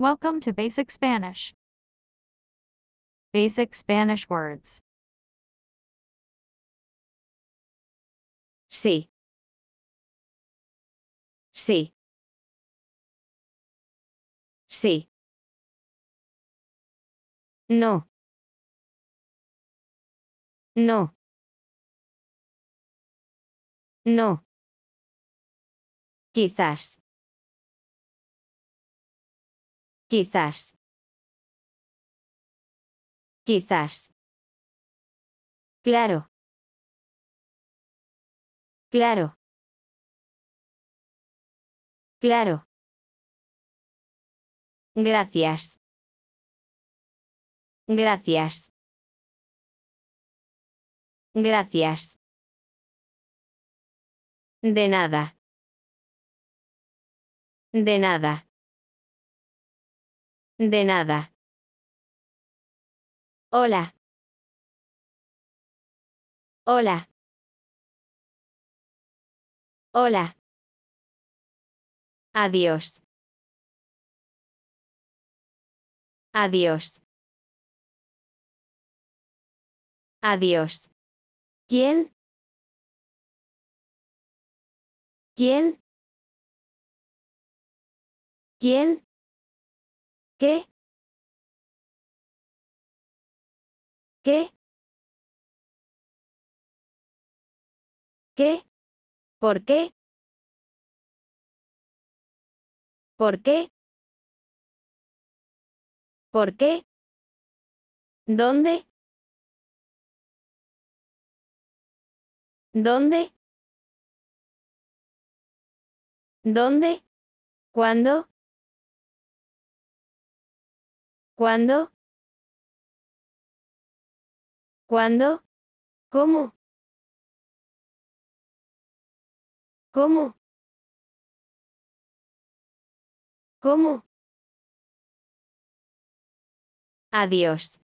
Welcome to Basic Spanish. Basic Spanish words. Sí. Sí. Sí. No. No. No. Quizás. Quizás. Quizás. Claro. Claro. Claro. Gracias. Gracias. Gracias. De nada. De nada. De nada. Hola. Hola. Hola. Adiós. Adiós. Adiós. ¿Quién? ¿Quién? ¿Quién? ¿Qué? ¿Qué? ¿Qué? ¿Por qué? ¿Por qué? ¿Por qué? ¿Dónde? ¿Dónde? ¿Dónde? ¿Cuándo? ¿Cuándo? ¿Cuándo? ¿Cómo? ¿Cómo? ¿Cómo? Adiós.